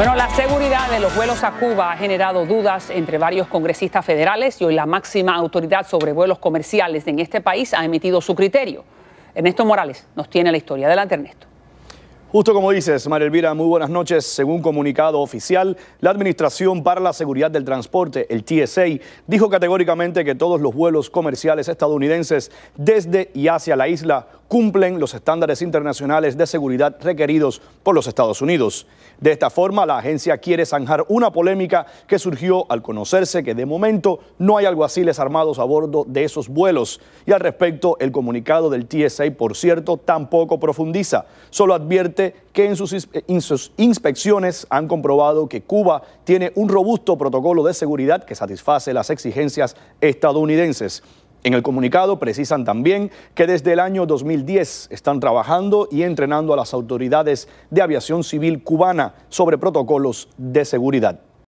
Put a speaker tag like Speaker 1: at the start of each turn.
Speaker 1: Bueno, la seguridad de los vuelos a Cuba ha generado dudas entre varios congresistas federales y hoy la máxima autoridad sobre vuelos comerciales en este país ha emitido su criterio. Ernesto Morales nos tiene la historia. Adelante, Ernesto.
Speaker 2: Justo como dices, María Elvira, muy buenas noches. Según comunicado oficial, la Administración para la Seguridad del Transporte, el TSA, dijo categóricamente que todos los vuelos comerciales estadounidenses desde y hacia la isla cumplen los estándares internacionales de seguridad requeridos por los Estados Unidos. De esta forma, la agencia quiere zanjar una polémica que surgió al conocerse que de momento no hay alguaciles armados a bordo de esos vuelos. Y al respecto, el comunicado del TSA, por cierto, tampoco profundiza, solo advierte que en sus, en sus inspecciones han comprobado que Cuba tiene un robusto protocolo de seguridad que satisface las exigencias estadounidenses. En el comunicado precisan también que desde el año 2010 están trabajando y entrenando a las autoridades de aviación civil cubana sobre protocolos de seguridad.